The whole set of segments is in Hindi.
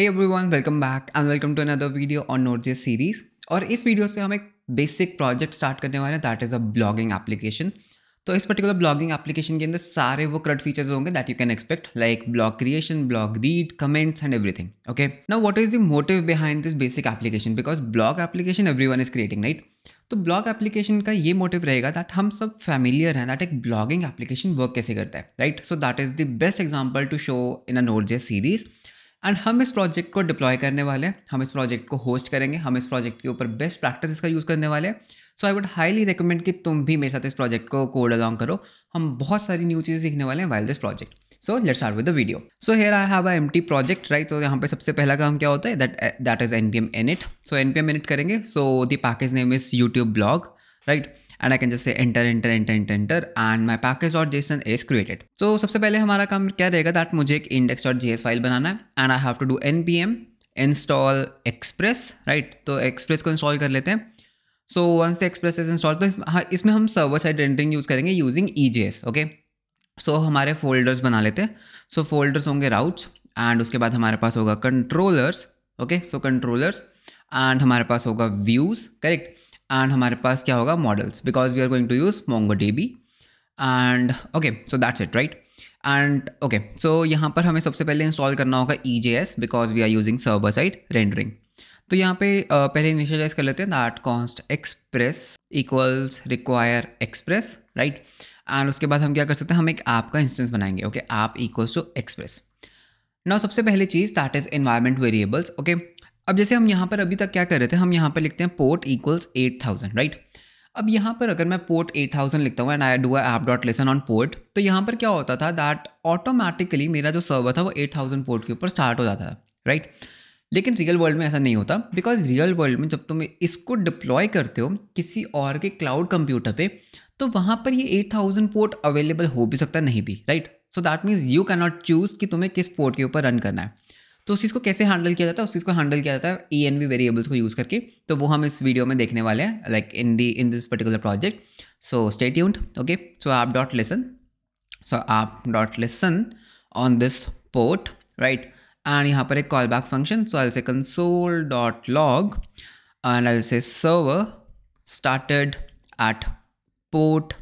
Hey everyone welcome back and welcome to another video on note series और इस वीडियो से हम एक बेसिक प्रोजेक्ट स्टार्ट करने वाले हैं that is a blogging application तो इस पर्टिकुलर ब्लॉगिंग एप्लीकेशन के अंदर सारे वो क्रड फीचर्स होंगे that you can expect like blog creation blog read comments and everything okay now what is the motive behind this basic application because blog application every one is creating right तो ब्लॉग एप्लीकेशन का ये मोटिव रहेगा दैट हम सब फैमिलियर हैं दैट एक ब्लॉगिंग एप्लीकेशन वर्क कैसे करता है right so that is the best example to show in a note series and हम इस प्रोजेक्ट को डिप्लॉय करने वाले हैं हम इस प्रोजेक्ट को होस्ट करेंगे हम इस प्रोजेक्ट के ऊपर बेस्ट प्रैक्टिस का यूज़ करने वाले हैं so I would highly recommend कि तुम भी मेरे साथ इस प्रोजेक्ट को कोड अलॉन्ग करो हम बहुत सारी न्यू चीज़ें सीखने वाले हैं while this project so let start with the video so here I have a M T project right तो यहाँ पे सबसे पहला काम क्या होता है that that is N P M init so N P M init करेंगे so the package name is YouTube blog right and I can just say enter enter enter enter enter and my package dot JSON is created सो सबसे पहले हमारा काम क्या रहेगा दैट मुझे एक index dot J S file बनाना है and I have to do N P M install express right तो एक्सप्रेस को इंस्टॉल कर लेते हैं so once the express is install तो इसमें हाँ इसमें हम सर्वर साइड रेंडरिंग यूज़ करेंगे using E J S okay so हमारे फोल्डर्स बना लेते हैं सो फोल्डर्स होंगे राउट्स एंड उसके बाद हमारे पास होगा controllers okay so controllers and हमारे पास होगा व्यूज़ करेक्ट एंड हमारे पास क्या होगा models because we are going to use Mongo DB and okay so that's it right and okay so यहाँ पर हमें सबसे पहले इंस्टॉल करना होगा E J S because we are using server side rendering तो यहाँ पे पहले इनिशियलाइज कर लेते हैं that const express equals require express right and उसके बाद हम क्या कर सकते हैं हम एक ऐप का इंस्टेंस बनाएंगे okay app equals to express now सबसे पहली चीज़ that is environment variables okay अब जैसे हम यहाँ पर अभी तक क्या कर रहे थे हम यहाँ पर लिखते हैं port equals eight thousand right अब यहाँ पर अगर मैं पोर्ट एट थाउजेंड लिखता हूँ and I do app dot listen on port तो यहाँ पर क्या होता था दैट ऑटोमेटिकली मेरा जो सर्वर था वो एट थाउजेंड पोर्ट के ऊपर स्टार्ट हो जाता था राइट लेकिन रियल वर्ल्ड में ऐसा नहीं होता बिकॉज रियल वर्ल्ड में जब तुम इसको डिप्लॉय करते हो किसी और के क्लाउड कंप्यूटर पे तो वहाँ पर ये एट थाउजेंड पोर्ट अवेलेबल हो भी सकता नहीं भी right so that means you cannot not choose कि तुम्हें किस पोर्ट के ऊपर रन करना है तो उस चीज़ को कैसे हैंडल किया जाता है उस चीज़ को हैंडल किया जाता है ई एन वी वेरिएबल्स को यूज़ करके तो वो हम इस वीडियो में देखने वाले हैं like in the in this particular project so stay tuned okay so आप डॉट लेसन सो आप dot listen on this port right and यहाँ पर एक call back function so I'll say console dot log and I say server started at port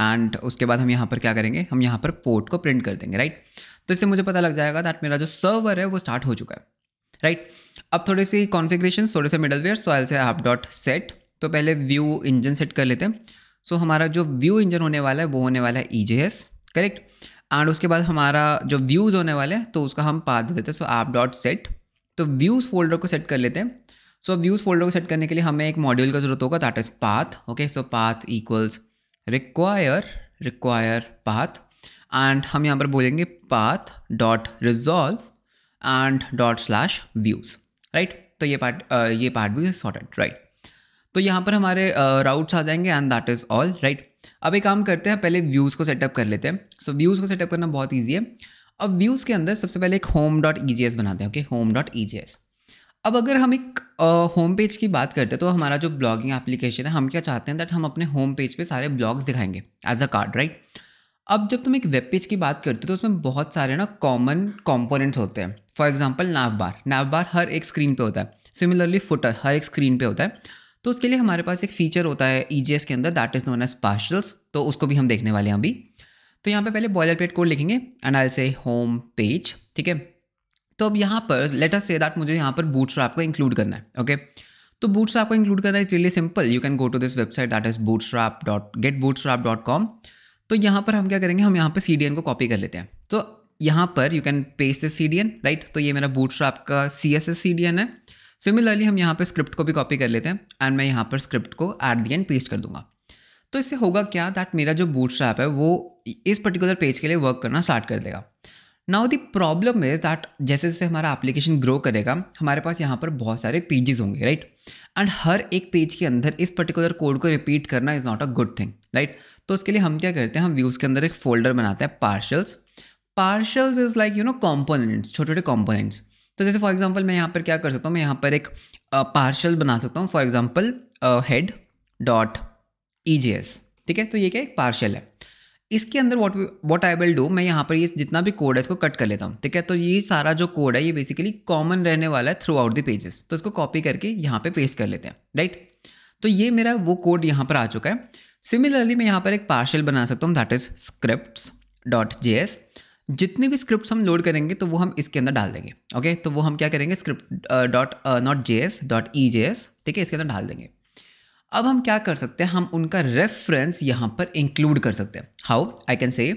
and उसके बाद हम यहाँ पर क्या करेंगे हम यहाँ पर पोर्ट को प्रिंट कर देंगे राइट right? तो इससे मुझे पता लग जाएगा दैट मेरा जो सर्वर है वो स्टार्ट हो चुका है राइट right? अब थोड़े से कॉन्फिग्रेशन थोड़े से मिडलवेयर सो एल से आप डॉट सेट तो पहले व्यू इंजन सेट कर लेते हैं सो so, हमारा जो व्यू इंजन होने वाला है वो होने वाला है E J S correct and उसके बाद हमारा जो व्यूज़ होने वाले हैं तो उसका हम पा दे देते हैं सो ऐप डॉट सेट तो व्यूज़ फोल्डर को सेट कर लेते हैं सो व्यूज़ फोल्डर को सेट करने के लिए हमें एक मॉड्यूल का जरूरत होगा that is path okay so path equals require require path and हम यहाँ पर बोलेंगे path dot resolve and dot slash views right तो ये पार्ट ये पार्ट भी सॉर्टेड राइट तो यहाँ पर हमारे राउट्स आ जाएंगे and that is all right अब एक काम करते हैं पहले व्यूज़ को सेटअप कर लेते हैं सो so, व्यूज़ को सेटअप करना बहुत ईजी है अब व्यूज़ के अंदर सबसे पहले एक home dot E J S बनाते हैं okay home dot E J S अब अगर हम एक होम पेज की बात करते हैं तो हमारा जो ब्लॉगिंग एप्लीकेशन है हम क्या चाहते हैं दैट हम अपने होम पेज पे सारे ब्लॉग्स दिखाएंगे एज अ कार्ड राइट अब जब तुम एक वेब पेज की बात करते हो तो उसमें बहुत सारे ना कॉमन कॉम्पोनेंट्स होते हैं फॉर एग्जाम्पल नाव बार नाव बार हर एक स्क्रीन पे होता है सिमिलरली फुटर हर एक स्क्रीन पे होता है तो उसके लिए हमारे पास एक फीचर होता है ई e के अंदर that is known as partials तो उसको भी हम देखने वाले हैं अभी तो यहाँ पे पहले बॉयलर प्लेट कोड लिखेंगे and I say home page ठीक है तो अब यहाँ पर लेटर से दैट मुझे यहाँ पर बूट बूट्स को इंक्लूड करना है ओके तो बूट बूट्स को इंक्लूड करना is really simple you can go to this website that is boot boots dot get boot boots dot com तो यहाँ पर हम क्या करेंगे हम यहाँ पर सी को कॉपी कर लेते हैं तो यहाँ पर you can paste this see right तो ये मेरा बूट स्ट्रैप का C S S C D N है सिमिलरली हम यहाँ पर स्क्रिप्ट को भी कॉपी कर लेते हैं एंड मैं यहाँ पर स्क्रिप्ट को एट दी एंड पेस्ट कर दूंगा तो इससे होगा क्या दैट मेरा जो बूट स्ट्रैप है वो इस पर्टिकुलर पेज के लिए वर्क करना स्टार्ट कर देगा now the problem is that जैसे जैसे हमारा एप्लीकेशन ग्रो करेगा हमारे पास यहाँ पर बहुत सारे पेजेस होंगे राइट एंड हर एक पेज के अंदर इस पर्टिकुलर कोड को रिपीट करना is not a good thing right तो उसके लिए हम क्या करते हैं हम व्यूज़ के अंदर एक फोल्डर बनाते हैं partials partials is like you know components छोटे छोटे कॉम्पोनेंट्स तो जैसे फॉर एग्जाम्पल मैं यहाँ पर क्या कर सकता हूँ मैं यहाँ पर एक पार्शल uh, बना सकता हूँ for example head dot E S ठीक है तो ये क्या एक पार्शल है इसके अंदर what what I will do मैं यहाँ पर ये जितना भी कोड है इसको कट कर लेता हूँ ठीक है तो ये सारा जो कोड है ये बेसिकली कॉमन रहने वाला है थ्रू आउट द पेजेस तो इसको कॉपी करके यहाँ पे पेस्ट कर लेते हैं राइट तो ये मेरा वो कोड यहाँ पर आ चुका है सिमिलरली मैं यहाँ पर एक पार्शल बना सकता हूँ that is script dot J S जितने भी स्क्रिप्ट हम लोड करेंगे तो वो हम इसके अंदर डाल देंगे ओके तो वो हम क्या करेंगे script dot not J S dot E J S ठीक है इसके अंदर डाल देंगे अब हम क्या कर सकते हैं हम उनका रेफरेंस यहाँ पर इंक्लूड कर सकते हैं how I can say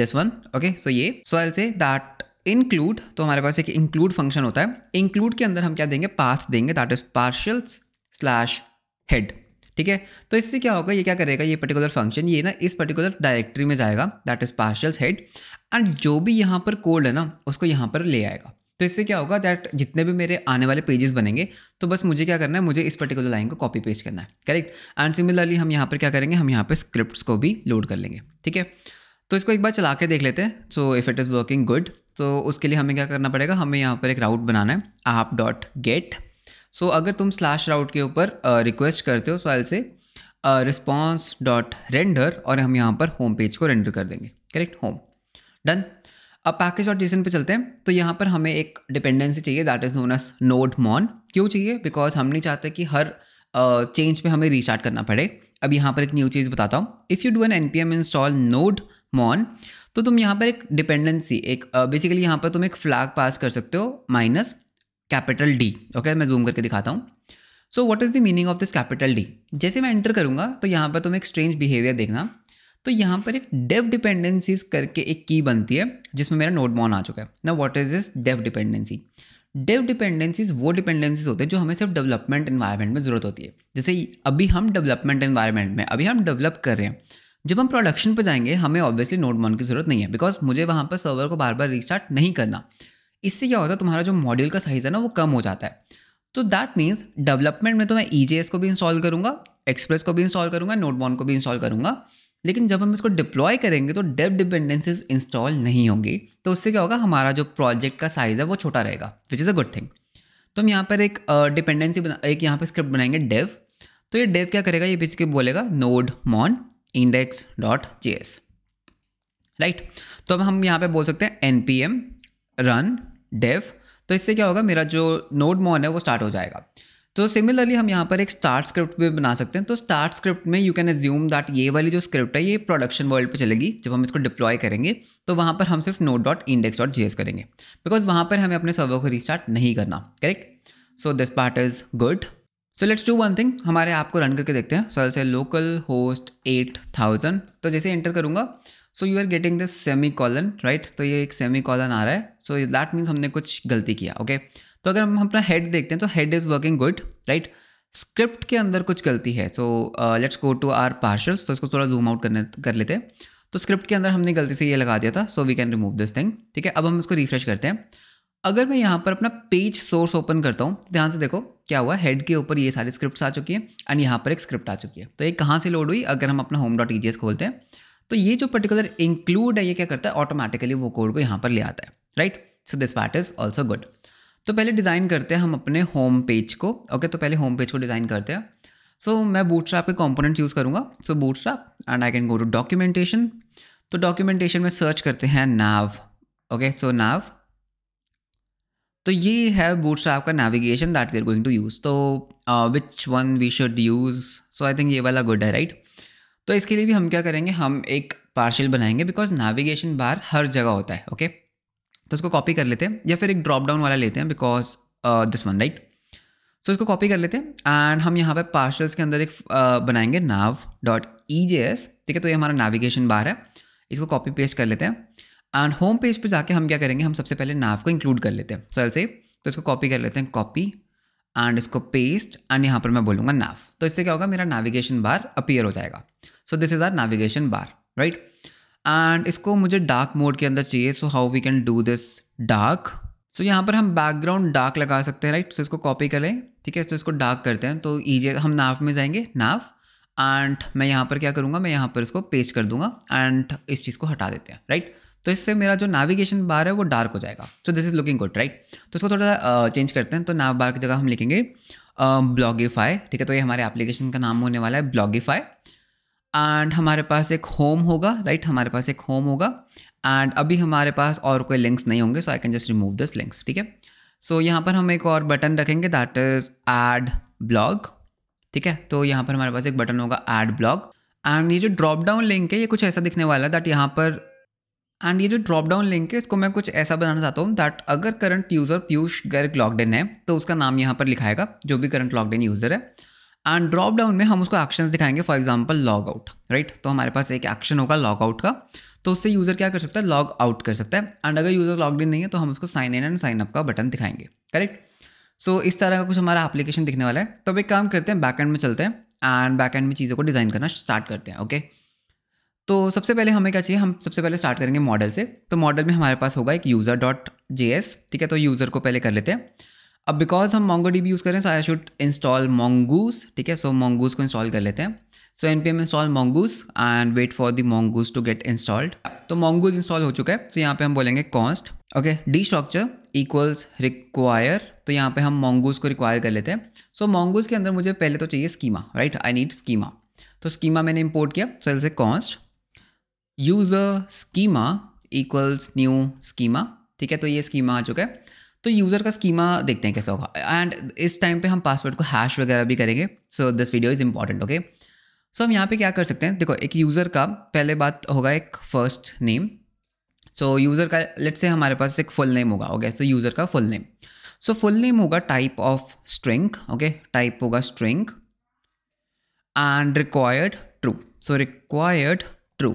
this one okay so ये so I say that include तो हमारे पास एक इंक्लूड फंक्शन होता है इंक्लूड के अंदर हम क्या देंगे पाथ देंगे that is partials slash head ठीक है तो इससे क्या होगा ये क्या करेगा ये पर्टिकुलर फंक्शन ये ना इस पर्टिकुलर डायरेक्टरी में जाएगा that is partials head and जो भी यहाँ पर कोड है ना उसको यहाँ पर ले आएगा तो इससे क्या होगा दैट जितने भी मेरे आने वाले पेजेस बनेंगे तो बस मुझे क्या करना है मुझे इस पर्टिकुलर लाइन को कॉपी पेस्ट करना है करेक्ट एंड सिमिलरली हम यहाँ पर क्या करेंगे हम यहाँ पर स्क्रिप्ट को भी लोड कर लेंगे ठीक है तो इसको एक बार चला के देख लेते हैं so if it is working good तो उसके लिए हमें क्या करना पड़ेगा हमें यहाँ पर एक राउट बनाना है आप डॉट गेट सो अगर तुम स्लैश राउट के ऊपर रिक्वेस्ट uh, करते हो सो आई से रिस्पॉन्स डॉट रेंडर और हम यहाँ पर होम पेज को रेंडर कर देंगे करेक्ट होम डन अब पैकेज और जेसन पे चलते हैं तो यहाँ पर हमें एक डिपेंडेंसी चाहिए that is known as nodemon क्यों चाहिए बिकॉज हम नहीं चाहते कि हर चेंज uh, पे हमें रीस्टार्ट करना पड़े अब यहाँ पर एक न्यू चीज़ बताता हूँ if you do N N P M install nodemon तो तुम यहाँ पर एक डिपेंडेंसी एक बेसिकली uh, यहाँ पर तुम एक फ्लैग पास कर सकते हो माइनस कैपिटल डी ओके मैं जूम करके दिखाता हूँ so what is the meaning of this capital D जैसे मैं एंटर करूँगा तो यहाँ पर तुम एक स्ट्रेंज बिहेवियर देखना तो यहाँ पर एक डेव डिपेंडेंसीज करके एक की बनती है जिसमें मेरा नोट मॉन आ चुका है ना what is this dev dependency dev dependencies वो डिपेंडेंसीज होते हैं जो हमें सिर्फ डेवलपमेंट इन्वायरमेंट में ज़रूरत होती है जैसे अभी हम डेवलपमेंट इन्वायरमेंट में अभी हम डेवलप कर रहे हैं जब हम प्रोडक्शन पर जाएंगे हमें ऑब्वियसली नोट मॉन की ज़रूरत नहीं है बिकॉज मुझे वहाँ पर सर्वर को बार बार रिस्टार्ट नहीं करना इससे क्या होता है तुम्हारा जो मॉड्यूल का साइज़ है ना वो कम हो जाता है तो दैट मीन्स डेवलपमेंट में तो मैं ई e को भी इंस्टॉल करूँगा एक्सप्रेस को भी इंस्टॉल करूँगा नोट बॉन को भी इंस्टॉल करूँगा लेकिन जब हम इसको डिप्लॉय करेंगे तो डेव डिपेंडेंसीज इंस्टॉल नहीं होंगी तो उससे क्या होगा हमारा जो प्रोजेक्ट का साइज़ है वो छोटा रहेगा which is a good thing तो हम यहाँ पर एक डिपेंडेंसी बना एक यहाँ पर स्क्रिप्ट बनाएंगे डेव तो ये डेव क्या करेगा ये बेसिकली बोलेगा nodemon index dot J S right तो अब हम यहाँ पे बोल सकते हैं N P M run dev तो इससे क्या होगा मेरा जो नोड मॉन है वो स्टार्ट हो जाएगा तो सिमिलरली हम यहाँ पर एक स्टार्ट स्क्रिप्ट भी बना सकते हैं तो स्टार्ट स्क्रिप्ट में यू कैन एज्यूम दैट ये वाली जो स्क्रिप्ट है ये प्रोडक्शन वर्ल्ड पे चलेगी जब हम इसको डिप्लॉय करेंगे तो वहाँ पर हम सिर्फ node dot index dot G करेंगे बिकॉज वहाँ पर हमें अपने सर्वर को रिस्टार्ट नहीं करना correct so this part is good so let's do one thing हमारे ऐप को रन करके देखते हैं so I'll say localhost at thousand तो जैसे एंटर करूँगा so you are getting this semicolon right तो ये एक सेमी कॉलन आ रहा है सो दैट मीन्स हमने कुछ गलती किया ओके okay? तो अगर हम अपना हेड देखते हैं तो head is working good right script के अंदर कुछ गलती है so let's go to our partials तो इसको थोड़ा जूम आउट करने कर लेते हैं तो स्क्रिप्ट के अंदर हमने गलती से ये लगा दिया था so we can remove this thing ठीक है अब हम इसको रिफ्रेश करते हैं अगर मैं यहाँ पर अपना पेज सोर्स ओपन करता हूँ ध्यान से देखो क्या हुआ हेड के ऊपर ये सारी स्क्रिप्ट आ चुकी है एंड यहाँ पर एक स्क्रिप्ट आ चुकी है तो ये कहाँ से लोड हुई अगर हम अपना होम डॉट ई खोलते हैं तो ये जो पर्टिकुलर इंक्लूड है ये क्या करता है ऑटोमेटिकली वो कोड को यहाँ पर ले आता है right so this part is also good तो पहले डिज़ाइन करते हैं हम अपने होम पेज को ओके तो पहले होम पेज को डिज़ाइन करते हैं सो so, मैं बूटस्ट्रैप के कंपोनेंट्स यूज़ करूँगा so bootstrap and I can go to documentation तो डॉक्यूमेंटेशन में सर्च करते हैं नाव ओके सो नाव तो ये है बूटस्ट्रैप का navigation that we are going to use तो which one we should use so I think ये वाला गुड है राइट तो इसके लिए भी हम क्या करेंगे हम एक पार्शल बनाएंगे बिकॉज नेविगेशन बार हर जगह होता है ओके okay? तो इसको कॉपी कर लेते हैं या फिर एक ड्रॉप डाउन वाला लेते हैं because this one right so इसको कॉपी कर लेते हैं एंड हम यहाँ पे पार्शल्स के अंदर एक uh, बनाएंगे नाव डॉट ई जे एस ठीक है तो ये हमारा नेविगेशन बार है इसको कॉपी पेस्ट कर लेते हैं एंड होम पेज पे जाके हम क्या करेंगे हम सबसे पहले नाव को इंक्लूड कर लेते हैं सो एल से तो इसको कॉपी कर लेते हैं कॉपी एंड इसको पेस्ट एंड यहाँ पर मैं बोलूँगा नाव तो इससे क्या होगा मेरा नेविगेशन बार अपीयर हो जाएगा so this is our navigation bar right and इसको मुझे डार्क मोड के अंदर चाहिए so how we can do this dark so यहाँ पर हम बैकग्राउंड डार्क लगा सकते हैं राइट right? सो so इसको कॉपी करें ठीक है तो इसको डार्क करते हैं तो ईजे हम नाव में जाएंगे नाव एंड मैं यहाँ पर क्या करूँगा मैं यहाँ पर इसको पेस्ट कर दूंगा एंड इस चीज़ को हटा देते हैं राइट right? तो इससे मेरा जो नेविगेशन बार है वो डार्क हो जाएगा so this is looking good right तो इसको थोड़ा चेंज uh, करते हैं तो नाव बार की जगह हम लिखेंगे ब्लॉगीफाई uh, ठीक है तो ये हमारे एप्लीकेशन का नाम होने वाला है ब्लॉगीफाई एंड हमारे पास एक होम होगा राइट right? हमारे पास एक होम होगा एंड अभी हमारे पास और कोई लिंक्स नहीं होंगे so I can just remove this links ठीक है सो यहाँ पर हम एक और बटन रखेंगे दैट इज़ एड ब्लॉग ठीक है तो यहाँ पर हमारे पास एक बटन होगा एड ब्लॉग एंड ये जो ड्रॉप डाउन लिंक है ये कुछ ऐसा दिखने वाला है दैट यहाँ पर एंड ये जो ड्रॉप डाउन लिंक है इसको मैं कुछ ऐसा बनाना चाहता हूँ दैट अगर current user Piyush Garg logged है तो उसका नाम यहाँ पर लिखाएगा जो भी करंट लॉकड यूज़र है एंड ड्रॉप डाउन में हम उसको एक्शंस दिखाएंगे for example log out right तो हमारे पास एक एक्शन होगा लॉग आउट का तो उससे यूज़र क्या कर सकता है लॉग आउट कर सकता है एंड अगर यूज़र लॉग इन नहीं है तो हम उसको sign in and sign up का बटन दिखाएंगे करेक्ट सो so, इस तरह का कुछ हमारा एप्लीकेशन दिखने वाला है तो अब एक काम करते हैं बैक एंड में चलते हैं एंड बैक एंड में चीज़ों को डिज़ाइन करना स्टार्ट करते हैं ओके तो सबसे पहले हमें क्या चाहिए हम सबसे पहले स्टार्ट करेंगे मॉडल से तो मॉडल में हमारे पास होगा एक यूज़र डॉट जे एस ठीक है तो यूज़र को पहले कर लेते हैं अब बिकॉज हम मोंगो डी यूज़ करें सो आई शुड इंस्टॉल मोंगूस ठीक है सो मोंगूस को इंस्टॉल कर लेते हैं so N P M install mongoose and wait for the mongoose to get installed तो मोंगूस इंस्टॉल हो चुका है सो so, यहाँ पे हम बोलेंगे const okay destructure equals require तो यहाँ पे हम मोंगूस को रिक्वायर कर लेते हैं सो so, मोंगूस के अंदर मुझे पहले तो चाहिए schema right I need schema तो स्कीमा मैंने इंपोर्ट किया so I'll say const a schema equals new schema ठीक है तो ये स्कीमा आ चुका है तो यूज़र का स्कीमा देखते हैं कैसा होगा एंड इस टाइम पे हम पासवर्ड को हैश वगैरह भी करेंगे so this video is important okay so हम यहाँ पे क्या कर सकते हैं देखो एक यूज़र का पहले बात होगा एक फर्स्ट नेम सो यूज़र का लेट से हमारे पास एक फुल नेम होगा ओके सो यूज़र का full name so full name होगा type of string okay type होगा string and required true so required true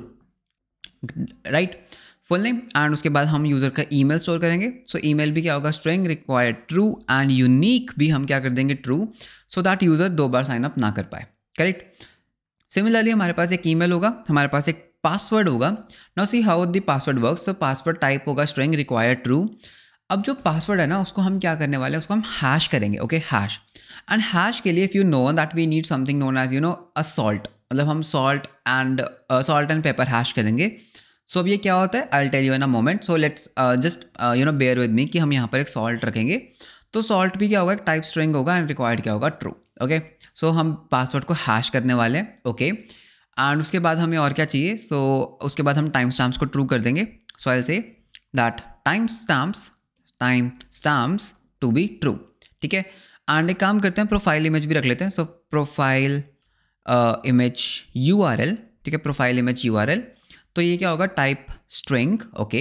right full name and उसके बाद हम यूज़र का ईमेल स्टोर करेंगे सो so, ईमेल भी क्या होगा string required true and unique भी हम क्या कर देंगे ट्रू सो दैट यूज़र दो बार साइन अप ना कर पाए करेक्ट सिमिलरली हमारे पास एक ईमेल होगा हमारे पास एक पासवर्ड होगा now see how the password work so password type होगा स्ट्रेंग रिक्वायर्ड ट्रू अब जो पासवर्ड है ना उसको हम क्या करने वाले हैं उसको हम हैश करेंगे ओके हैश एंड हैश के लिए if you know that we need something known as you know a salt मतलब हम salt and salt and pepper hash करेंगे सो अब ये क्या होता है I tell you in a moment so let's just you know bear with me कि हम यहाँ पर एक सॉल्ट रखेंगे तो सॉल्ट भी क्या होगा एक टाइप स्ट्रिंग होगा एंड रिक्वायर्ड क्या होगा ट्रू ओके सो हम पासवर्ड को हैश करने वाले हैं ओके एंड उसके बाद हमें और क्या चाहिए सो so, उसके बाद हम टाइम स्टाम्प्स को ट्रू कर देंगे so I say that timestamps timestamps to be true ठीक है एंड एक काम करते हैं प्रोफाइल इमेज भी रख लेते हैं so profile image U R L ठीक है profile image U R L तो ये क्या होगा type string okay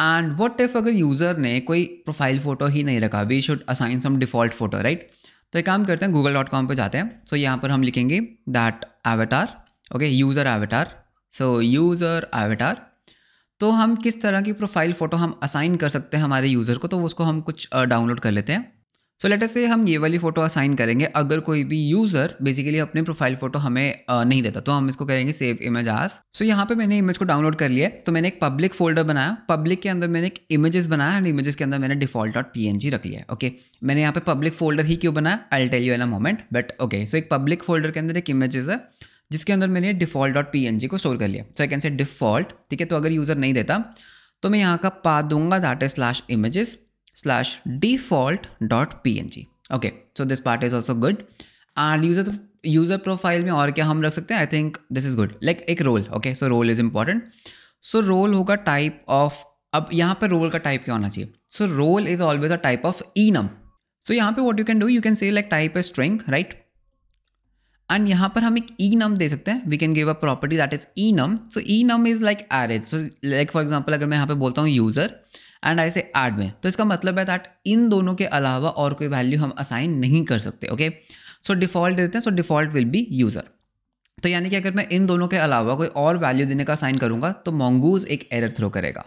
and what if अगर यूज़र ने कोई प्रोफाइल फ़ोटो ही नहीं रखा we should assign some default photo right तो एक काम करते हैं गूगल डॉट कॉम पर जाते हैं सो so, यहाँ पर हम लिखेंगे that avatar okay user avatar so user avatar तो हम किस तरह की प्रोफाइल फ़ोटो हम असाइन कर सकते हैं हमारे यूज़र को तो उसको हम कुछ डाउनलोड कर लेते हैं सो लेटर से हम ये वाली फ़ोटो असाइन करेंगे अगर कोई भी यूज़र बेसिकली अपने प्रोफाइल फ़ोटो हमें नहीं देता तो हम इसको करेंगे सेव इमेज आस सो यहाँ पे मैंने इमेज को डाउनलोड कर लिया तो मैंने एक पब्लिक फोल्डर बनाया पब्लिक के अंदर मैंने एक इमेजेस बनाया एंड इमेजेस के अंदर मैंने डिफॉल्ट डॉट पी रख लिया ओके मैंने यहाँ पे पब्लिक फोल्डर ही क्यों बनाया I tell you in a moment but okay so एक पब्लिक फोल्डर के अंदर एक इमेजेस है जिसके अंदर मैंने डिफॉल्ट डॉट पी को स्टोर कर लिया सो आई कैन से डिफॉल्ट ठीक है तो अगर यूज़र नहीं देता तो मैं यहाँ का पा दूंगा that is slash images slash default.png. Okay, so this part is also good. And user user profile में और क्या हम रख सकते हैं I think this is good like एक role okay so role is important so role होगा टाइप ऑफ अब यहाँ पर रोल का टाइप क्या होना चाहिए so role is always a type of enum so यहाँ पर what you can do you can say like type a string right and यहाँ पर हम एक ई नम दे सकते हैं we can give a property that is enum so enum is like arrays so like for example अगर मैं यहाँ पर बोलता हूँ यूजर एंड आई से एड में तो इसका मतलब है दैट इन दोनों के अलावा और कोई वैल्यू हम असाइन नहीं कर सकते ओके सो डिफॉल्ट देते हैं so default will be user तो यानी कि अगर मैं इन दोनों के अलावा कोई और वैल्यू देने का साइन करूंगा तो मोंगूज एक एरर थ्रो करेगा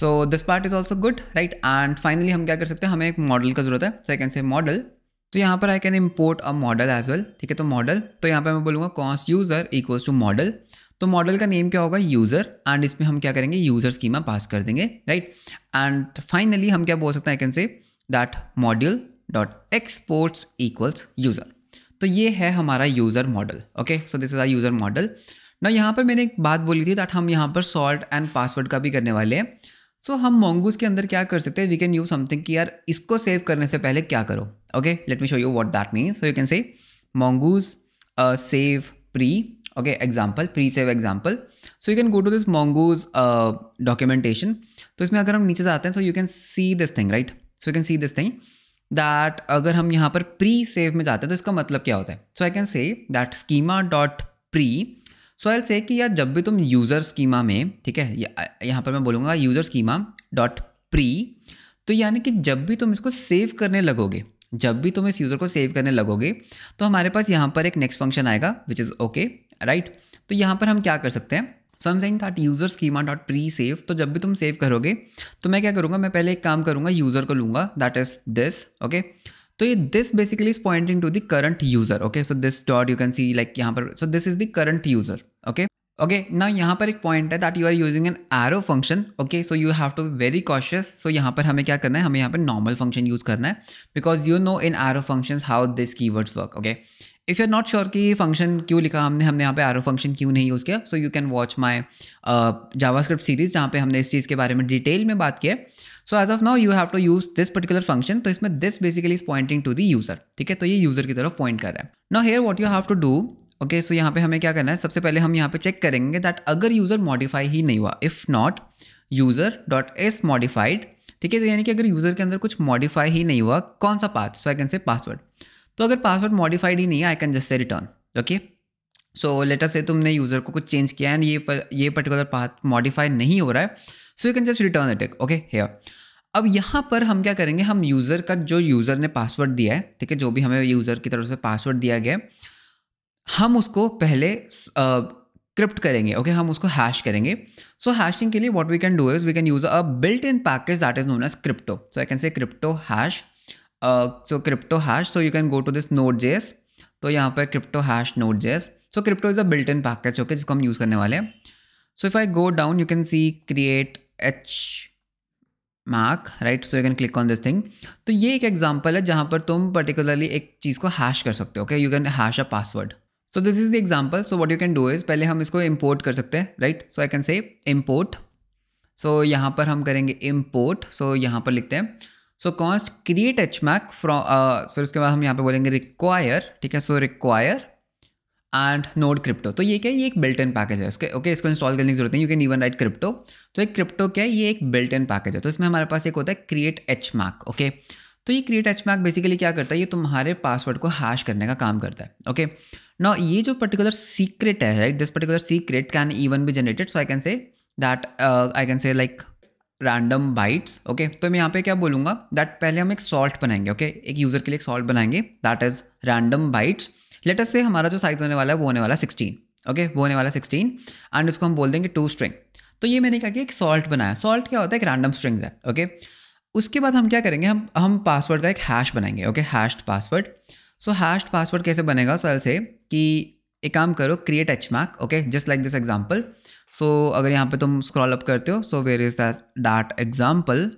so this part is also good right and finally हम क्या कर सकते हैं हमें एक मॉडल का जरूरत है सो आई कैन से मॉडल तो यहाँ पर I can import a model as well ठीक है तो मॉडल तो यहाँ पर मैं बोलूँगा const user equals to model तो मॉडल का नेम क्या होगा यूज़र एंड इसमें हम क्या करेंगे यूज़र स्कीमा पास कर देंगे राइट एंड फाइनली हम क्या बोल सकते हैं I can say that module dot exports equals user तो ये है हमारा user model okay so this is our user model ना यहाँ पर मैंने एक बात बोली थी दैट हम यहाँ पर सॉल्ट एंड पासवर्ड का भी करने वाले हैं सो so, हम मोंगूस के अंदर क्या कर सकते हैं वी कैन यूज समथिंग कि यार इसको सेव करने से पहले क्या करो okay let me show you what that means so you can say Mongoose save pre okay example pre-save example so you can go to this mongoose uh, documentation तो इसमें अगर हम नीचे जाते हैं so you can see this thing right so you can see this thing that अगर हम यहाँ पर प्री सेव में जाते हैं तो इसका मतलब क्या होता है so I can say that schema dot pre so I say कि यार जब भी तुम यूज़र स्कीमा में ठीक है यहाँ पर मैं बोलूँगा यूज़र स्कीमा डॉट प्री तो यानी कि जब भी तुम इसको सेव करने लगोगे जब भी तुम इस यूज़र को सेव करने लगोगे तो हमारे पास यहाँ पर एक नेक्स्ट फंक्शन आएगा विच इज़ ओके राइट तो यहाँ पर हम क्या कर सकते हैं so am saying that user schema dot pre save तो जब भी तुम सेव करोगे तो मैं क्या करूँगा मैं पहले एक काम करूँगा यूज़र को लूँगा दैट इज़ दिस ओके तो ये this basically is pointing to the current user okay so this dot you can see like यहाँ पर so this is the current user okay okay ना यहाँ पर एक पॉइंट है that you are using an arrow function okay so you have to very cautious so यहाँ पर हमें क्या करना है हमें यहाँ पर नॉर्मल फंक्शन यूज़ करना है because you know in arrow function how this keywords work okay if you are not sure कि फंक्शन क्यों लिखा हमने हमने यहाँ पे आर फंक्शन क्यों नहीं यूज़ किया so you can watch my JavaScript series जहाँ पे हमने इस चीज़ के बारे में डिटेल में बात की है so as of now you have to use this particular function तो इसमें this basically is pointing to the user ठीक है तो ये यूज़र की तरफ पॉइंट कर रहा है now here what you have to do okay so यहाँ पे हमें क्या करना है सबसे पहले हम यहाँ पे चेक करेंगे दैट अगर यूज़र मॉडिफाई ही नहीं हुआ if not user dot is modified ठीक है तो यानी कि अगर यूज़र के अंदर कुछ मॉडिफाई ही नहीं हुआ कौन सा path so I can say password तो अगर पासवर्ड मॉडिफाइड ही नहीं है I can just say return okay so later से तुमने यूज़र को कुछ चेंज किया एंड ये पर, ये पर्टिकुलर पाथ मॉडिफाई नहीं हो रहा है so you can just return it okay here अब यहाँ पर हम क्या करेंगे हम यूज़र का जो यूज़र ने पासवर्ड दिया है ठीक है जो भी हमें यूज़र की तरफ से पासवर्ड दिया गया है हम उसको पहले क्रिप्ट करेंगे ओके okay? हम उसको हैश करेंगे सो so, हैशिंग के लिए what we can do is we can use a built in package that is known as crypto so I can say crypto hash so crypto hash so you can go to this Node JS तो यहाँ पर crypto hash Node JS so crypto is a built in package okay जिसको हम यूज़ करने वाले हैं so if I go down you can see create H Mac right so you can click on this thing तो ये एक एग्जाम्पल है जहाँ पर तुम पर्टिकुलरली एक चीज़ को हैश कर सकते हो okay you can hash a password so this is the example so what you can do is पहले हम इसको इम्पोर्ट कर सकते हैं right so I can say import so यहाँ पर हम करेंगे इम्पोर्ट सो so यहाँ पर लिखते हैं so const create H mac from फिर उसके बाद हम यहाँ पे बोलेंगे रिक्वायर ठीक है so require and node crypto तो ये क्या है ये एक बिल्ट इन पैकेज है इसके ओके okay, इसको इंस्टॉल करने की जरूरत नहीं you can even write crypto तो एक क्रिप्टो क्या है ये एक बिल्ट इन पैकेज है तो इसमें हमारे पास एक होता है क्रिएट एच मैक ओके तो ये क्रिएट एच मैक बेसिकली क्या करता है ये तुम्हारे पासवर्ड को हैश करने का काम करता है ओके okay? ना ये जो पर्टिकुलर सीक्रेट है right this particular secret can even be generated so I can say that I can say like random bytes okay तो मैं यहाँ पे क्या बोलूँगा दैट पहले हम एक सॉल्ट बनाएंगे ओके okay? एक यूज़र के लिए एक सॉल्ट बनाएंगे that is random bytes latest से हमारा जो साइज़ होने वाला है वो होने वाला सिक्सटीन ओके वो होने वाला सिक्सटीन एंड उसको हम बोल देंगे टू स्ट्रिंग तो ये मैंने कहा कि एक सॉल्ट बनाया सॉल्ट क्या होता है एक रैंडम स्ट्रिंग्स है ओके okay? उसके बाद हम क्या करेंगे हम हम पासवर्ड का एक हैश बनाएंगे okay hashed password so hashed password कैसे बनेगा सो एल से कि एक काम करो create H mac okay just like this example so so, अगर यहाँ पे तुम स्क्रॉल अप करते हो so where is that example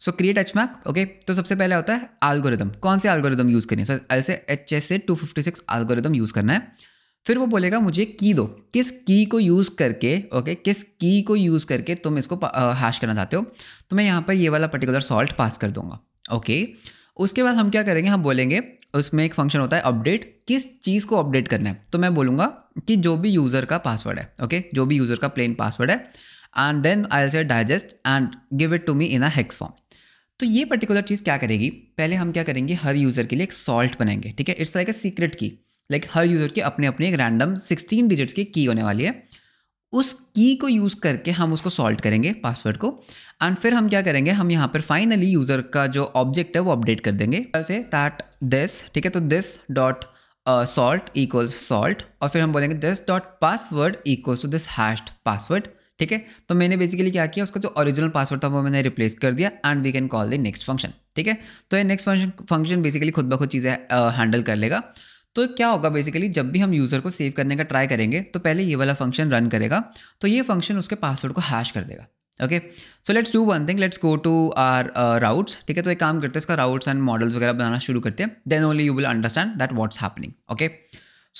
so create H mac okay तो सबसे पहले होता है एल्गोरिदम कौन से एल्गोरिदम यूज़ करनी है SHA I'll say H S say two fifty six algorithm use करना है फिर वो बोलेगा मुझे की दो किस की को यूज़ करके ओके okay, किस की को यूज़ करके तुम इसको हैश करना चाहते हो तो मैं यहाँ पर ये वाला पर्टिकुलर सॉल्ट पास कर दूंगा ओके okay? उसके बाद हम क्या करेंगे हम बोलेंगे उसमें एक फंक्शन होता है अपडेट किस चीज़ को अपडेट करना है तो मैं बोलूँगा कि जो भी यूज़र का पासवर्ड है ओके जो भी यूज़र का प्लेन पासवर्ड है and then I say digest and give it to me in a form तो ये पर्टिकुलर चीज़ क्या करेगी पहले हम क्या करेंगे हर यूज़र के लिए एक सॉल्ट बनाएंगे ठीक है it's like a secret key like हर यूज़र के अपने अपने एक रैंडम सिक्सटीन डिजिट्स की की होने वाली है उस की को यूज़ करके हम उसको सॉल्व करेंगे पासवर्ड को एंड फिर हम क्या करेंगे हम यहाँ पर फाइनली यूज़र का जो ऑब्जेक्ट है वो अपडेट कर देंगे कल से दैट दिस ठीक है तो this dot salt equals salt और फिर हम बोलेंगे this dot password equals to this hashed password ठीक है तो मैंने बेसिकली क्या किया उसका जो ओरिजिनल पासवर्ड था वो मैंने रिप्लेस कर दिया and we can call the next function ठीक है तो ये नेक्स्ट फंक्शन फंक्शन बेसिकली खुद ब खुद चीज़ें हैंडल uh, कर लेगा तो क्या होगा बेसिकली जब भी हम यूज़र को सेव करने का ट्राई करेंगे तो पहले ये वाला फंक्शन रन करेगा तो ये फंक्शन उसके पासवर्ड को हैश कर देगा okay so let's do one thing let's go to our routes ठीक है तो एक काम करते हैं इसका राउट्स एंड मॉडल्स वगैरह बनाना शुरू करते हैं then only you will understand that what's happening okay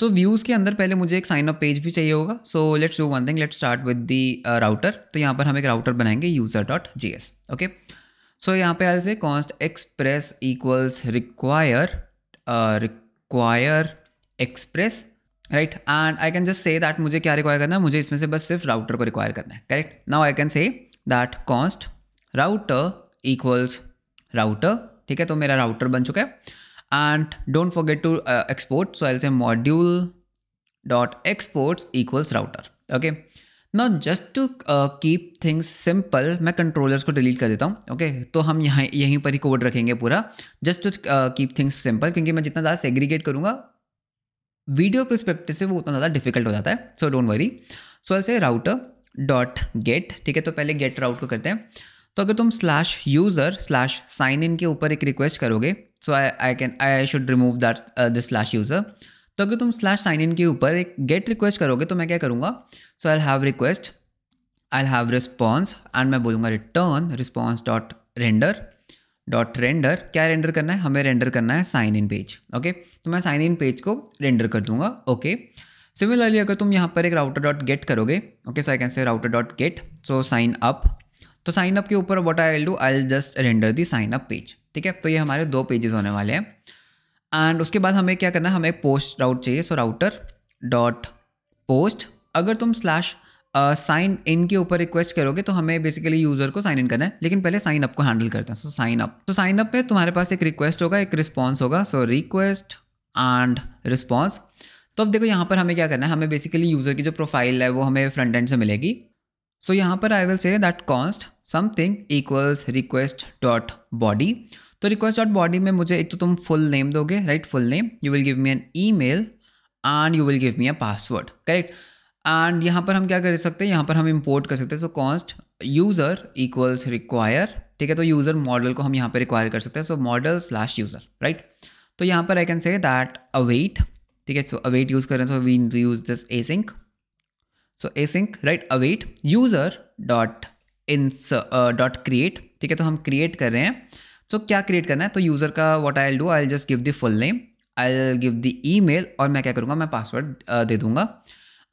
so views के अंदर पहले मुझे एक साइन अप पेज भी चाहिए होगा so let's do one thing let's start with the router तो यहाँ पर हम एक राउटर बनाएंगे user dot J S okay so यहाँ पे आज से const express equals require require express right and I can just say that मुझे क्या रिक्वायर करना है मुझे इसमें से बस सिर्फ राउटर को रिक्वायर करना है correct now I can say that const router equals router ठीक है तो मेरा राउटर बन चुका है and don't forget to export so I say module dot exports equals router okay ना just to keep things simple मैं कंट्रोलर्स को डिलीट कर देता हूँ ओके okay? तो हम यहाँ यहीं पर ही कोड रखेंगे पूरा just to keep things simple क्योंकि मैं जितना ज़्यादा सेग्रीगेट करूँगा वीडियो परस्पेक्टिव से वो उतना ज़्यादा डिफिकल्ट हो जाता है सो डोंट वरी सो ऐसे राउटर डॉट गेट ठीक है तो पहले गेट राउट को करते हैं तो अगर तुम slash user slash sign in के ऊपर एक रिक्वेस्ट करोगे so I I can I should remove that this slash user तो अगर तुम स्लैश साइन इन के ऊपर एक गेट रिक्वेस्ट करोगे तो मैं क्या करूँगा so I have request I have response and मैं बोलूँगा return response dot render dot render क्या रेंडर करना है हमें रेंडर करना है साइन इन पेज ओके तो मैं साइन इन पेज को रेंडर कर दूंगा ओके सिमिलरली अगर तुम यहाँ पर एक राउटर डॉट गेट करोगे okay so I can say router dot get so sign up तो साइन अप के ऊपर what I do I just render the sign up page ठीक है तो ये हमारे दो पेजेस होने वाले हैं एंड उसके बाद हमें क्या करना है हमें पोस्ट राउट चाहिए सो राउटर डॉट पोस्ट अगर तुम स्लैश साइन इन के ऊपर रिक्वेस्ट करोगे तो हमें बेसिकली यूज़र को साइन इन करना है लेकिन पहले साइन अप को हैंडल करते हैं सो साइन अप तो साइन अप में तुम्हारे पास एक रिक्वेस्ट होगा एक रिस्पॉन्स होगा सो रिक्वेस्ट एंड रिस्पॉन्स तो अब देखो यहाँ पर हमें क्या करना है हमें बेसिकली यूज़र की जो प्रोफाइल है वो हमें फ्रंट एंड से मिलेगी सो so, यहाँ पर I will say that const something equals request dot body तो रिक्वेस्ट डॉट बॉडी में मुझे एक तो तुम फुल नेम दोगे right full name you will give me an email and you will give me a password correct and यहाँ पर हम क्या कर सकते हैं यहाँ पर हम इम्पोर्ट कर सकते हैं so const user equals require ठीक है तो यूज़र मॉडल को हम यहाँ पर रिक्वायर कर सकते हैं so model slash user right तो यहाँ पर I can say that await ठीक है सो अवेट यूज़ कर रहे हैं so we use this async so async right await user dot in dot create ठीक है तो हम क्रिएट कर रहे हैं सो so, क्या क्रिएट करना है तो यूज़र का what I'll do I'll just give the full name I'll give the email और मैं क्या करूँगा मैं पासवर्ड दे दूँगा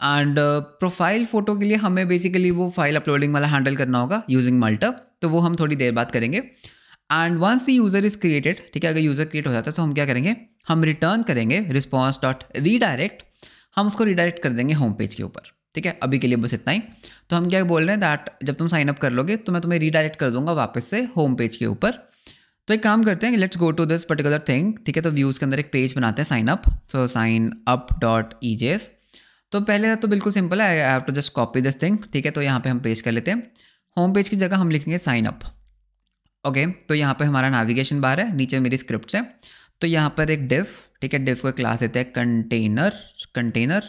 एंड प्रोफाइल फ़ोटो के लिए हमें बेसिकली वो फाइल अपलोडिंग वाला हैंडल करना होगा यूजिंग मल्टा तो वो हम थोड़ी देर बाद करेंगे and once the user is created ठीक है अगर यूज़र क्रिएट हो जाता है तो हम क्या करेंगे हम रिटर्न करेंगे रिस्पॉन्स डॉट रीडायरेक्ट हम उसको रिडायरेक्ट कर देंगे होम पेज के ऊपर ठीक है अभी के लिए बस इतना ही तो हम क्या बोल रहे हैं दैट जब तुम साइन अप कर लोगे तो मैं तुम्हें रीडायरेक्ट कर दूंगा वापस से होम पेज के ऊपर तो एक काम करते हैं let's go to this particular thing ठीक है तो व्यूज़ के अंदर एक पेज बनाते हैं sign up so sign up dot E J S तो पहले तो बिल्कुल सिंपल है I have to just copy this thing ठीक है तो यहाँ पे हम पेज कर लेते हैं होम पेज की जगह हम लिखेंगे साइन अप ओके तो यहाँ पे हमारा नेविगेशन बार है नीचे मेरी स्क्रिप्ट है तो यहाँ पर एक डिफ ठीक है डिफ को क्लास देते हैं container container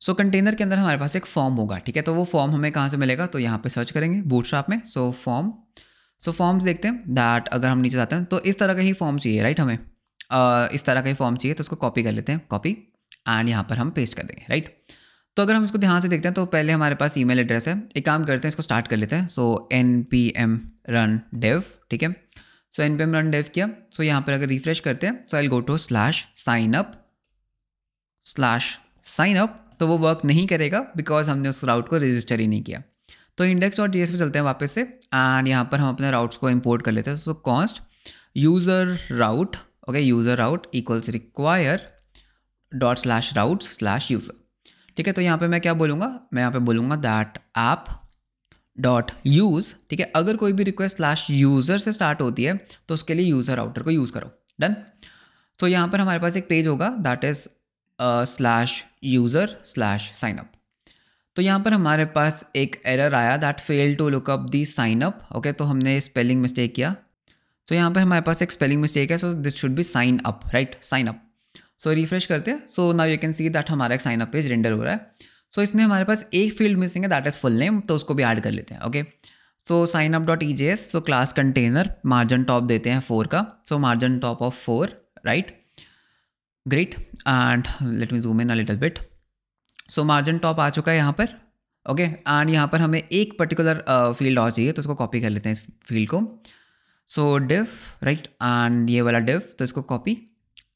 so so, container के अंदर हमारे पास एक फॉर्म होगा ठीक है तो वो फॉर्म हमें कहाँ से मिलेगा तो यहाँ पे सर्च करेंगे शॉप में सो फॉर्म सो फॉर्म्स देखते हैं दैट अगर हम नीचे जाते हैं तो इस तरह का ही फॉर्म चाहिए राइट हमें uh, इस तरह का ही फॉर्म चाहिए तो उसको कॉपी कर लेते हैं कॉपी एंड यहाँ पर हम पेस्ट कर देंगे राइट तो अगर हम इसको ध्यान से देखते हैं तो पहले हमारे पास ई एड्रेस है एक काम करते हैं इसको स्टार्ट कर लेते हैं so N P M run dev ठीक है so N P M run dev किया सो यहाँ पर अगर रिफ्रेश करते हैं so I go to slash sign up slash sign up तो वो वर्क नहीं करेगा बिकॉज हमने उस राउट को रजिस्टर ही नहीं किया तो इंडेक्स डॉट जी पे चलते हैं वापस से एंड यहाँ पर हम अपने राउट्स को इम्पोर्ट कर लेते हैं so const user route okay user route equals require dot slash route slash user ठीक है तो यहाँ पे मैं क्या बोलूँगा मैं यहाँ पे बोलूँगा दैट ऐप डॉट यूज़ ठीक है अगर कोई भी रिक्वेस्ट स्लैश यूज़र से स्टार्ट होती है तो उसके लिए यूज़र राउटर को यूज़ करो डन तो यहाँ पर हमारे पास एक पेज होगा that is slash user slash sign up तो यहाँ पर हमारे पास एक एरर आया that fail to look up the sign up okay तो हमने स्पेलिंग मिस्टेक किया तो यहाँ पर हमारे पास एक स्पेलिंग मिस्टेक है so this should be sign up right sign up so refresh करते हैं so now you can see that हमारा एक साइन अप पेज रेंडर हो रहा है सो so, इसमें हमारे पास एक फील्ड मिसिंग है दैट इज़ फुल नेम तो उसको भी ऐड कर लेते हैं okay so sign up dot E J S so class container margin top देते हैं फोर का so margin top of four right great and let me zoom in a little bit so margin top आ चुका है यहाँ पर ओके एंड यहाँ पर हमें एक पर्टिकुलर फील्ड uh, और चाहिए तो इसको कॉपी कर लेते हैं इस फील्ड को सो डिफ राइट एंड ये वाला डिव तो इसको कॉपी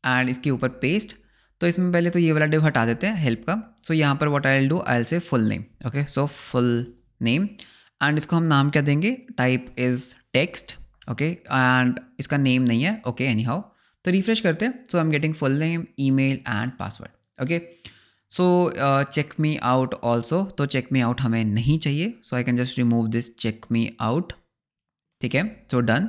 एंड इसके ऊपर पेस्ट तो इसमें पहले तो ये वाला डिव हटा देते हैं हेल्प का सो so, यहाँ पर what I do I'll say full name okay so full name and इसको हम नाम क्या देंगे type is text okay and इसका नेम नहीं है ओके एनी हाउ तो रिफ्रेश करते हैं so I am getting full name email and password okay so check me out also तो चेक मी आउट हमें नहीं चाहिए so I can just remove this check me out ठीक है सो डन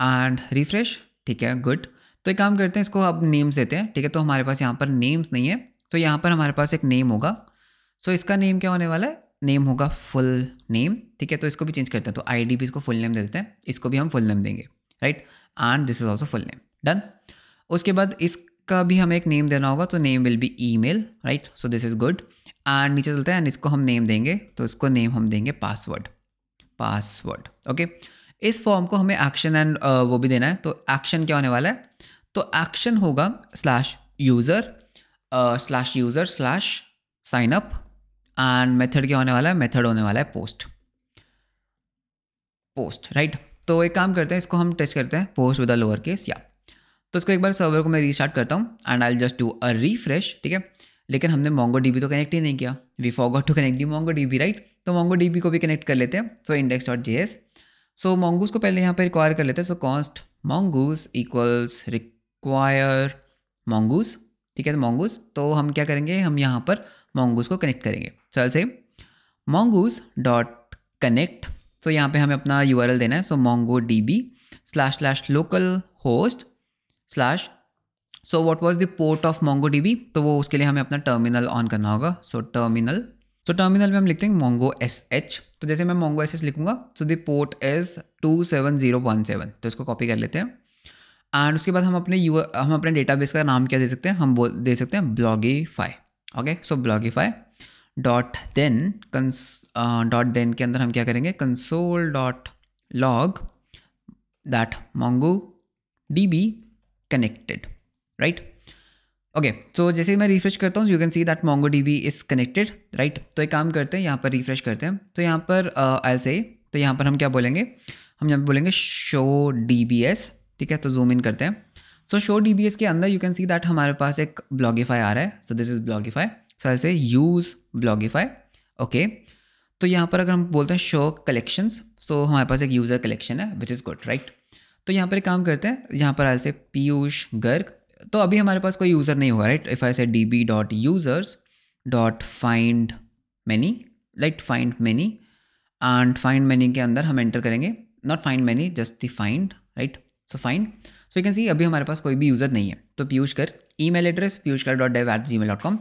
एंड रिफ्रेश ठीक है गुड तो एक काम करते हैं इसको अब नेम्स देते हैं ठीक है तो हमारे पास यहाँ पर नेम्स नहीं है तो यहाँ पर हमारे पास एक नेम होगा सो so, इसका नेम क्या होने वाला है नेम होगा फुल नेम ठीक है तो इसको भी चेंज करते हैं तो आई भी इसको फुल नेम दे देते हैं इसको भी हम फुल नेम देंगे right and this is also full name done उसके बाद इसका भी हमें एक नेम देना होगा तो name will be email right so this is good and नीचे चलते हैं एंड इसको हम नेम देंगे तो इसको नेम हम देंगे पासवर्ड पासवर्ड ओके इस फॉर्म को हमें एक्शन एंड uh, वो भी देना है तो एक्शन क्या होने वाला है तो एक्शन होगा slash user slash user slash sign up and method क्या होने वाला है मेथड होने वाला है पोस्ट पोस्ट राइट तो एक काम करते हैं इसको हम टेस्ट करते हैं post with a lower case या तो इसको एक बार सर्वर को मैं रीस्टार्ट करता हूँ and I just do a refresh ठीक है लेकिन हमने मोंगो डी तो कनेक्ट ही नहीं किया we got to connect the Mongo D right तो मोंगो डीबी को भी कनेक्ट कर लेते हैं so index dot J S so mongoose को पहले यहाँ पर रिक्वायर कर लेते हैं so const mongoose equals require mongoose ठीक है तो मोंगूस तो हम क्या करेंगे हम यहाँ पर मोंगूस को कनेक्ट करेंगे सो ऐसे से मोंगूस डॉट कनेक्ट सो यहाँ पे हमें अपना यू देना है so Mongo D B slash slash localhost slash so what was the port of Mongo B तो वो उसके लिए हमें अपना टर्मिनल ऑन करना होगा सो टर्मिनल सो टर्मिनल में हम लिखते हैं मोंगो एस एच तो जैसे मैं मोंगो एस एच लिखूंगा so the port as two seven zero one seven तो इसको कॉपी कर लेते हैं एंड उसके बाद हम अपने यू हम अपने डेटाबेस का नाम क्या दे सकते हैं हम बोल दे सकते हैं Blogify okay so Blogify dot then cons dot then के अंदर हम क्या करेंगे console dot log that Mongo D B connected right okay so जैसे ही मैं रिफ्रेश करता हूँ you can see that Mongo D B is connected right तो एक काम करते हैं यहाँ पर रिफ्रेश करते हैं तो यहाँ पर आई uh, से तो यहाँ पर हम क्या बोलेंगे हम यहाँ पर बोलेंगे शो डी बी एस ठीक है तो जूम इन करते हैं so show D B S के अंदर यू कैन सी दैट हमारे पास एक ब्लॉगीफाई आ रहा है so this is ब्लॉगीफाई so I से यूज़ ब्लॉगीफाई ओके तो यहाँ पर अगर हम बोलते हैं शो कलेक्शंस सो हमारे पास एक यूज़र कलेक्शन है विच इज़ गुड राइट तो यहाँ पर काम करते हैं यहाँ पर आए से पीयूष गर्ग तो अभी हमारे पास कोई यूज़र नहीं होगा right if I say D B dot users dot find many light find many and find many के अंदर हम एंटर करेंगे not find many just the find right so find so you can see अभी हमारे पास कोई भी यूज़र नहीं है तो पीयूष कर ई मेल एड्रेस पीयूष कर dot dev at Gmail dot com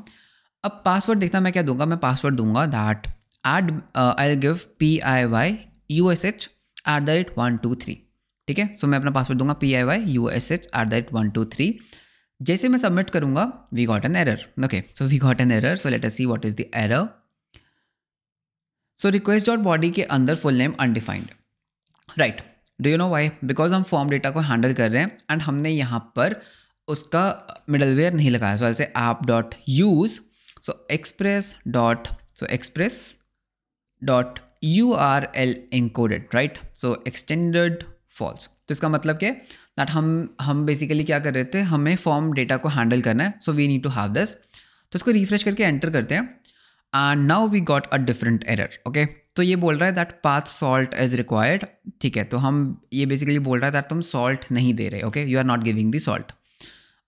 अब पासवर्ड देखता मैं क्या दूंगा मैं पासवर्ड दूंगा that add I give P I Y U S H at the rate one two three ठीक है सो मैं अपना पासवर्ड दूंगा P I Y U S H R that one two three जैसे मैं सबमिट करूंगा we got an error okay so we got an error so let us see what is the error so request dot body के अंदर full name undefined right do you know why because हम फॉर्म डेटा को हैंडल कर रहे हैं एंड हमने यहाँ पर उसका मिडलवेयर नहीं लगाया सो ऐसे app dot use so express dot so express dot U R L encoded right so extended false तो इसका मतलब क्या दैट हम हम बेसिकली क्या कर रहे थे हमें फॉर्म डेटा को हैंडल करना है so we need to have this तो इसको रिफ्रेश करके एंटर करते हैं and now we got a different error okay तो ये बोल रहा है that path salt is required ठीक है तो हम ये बेसिकली बोल रहा है दैट तुम सॉल्ट नहीं दे रहे okay you are not giving the salt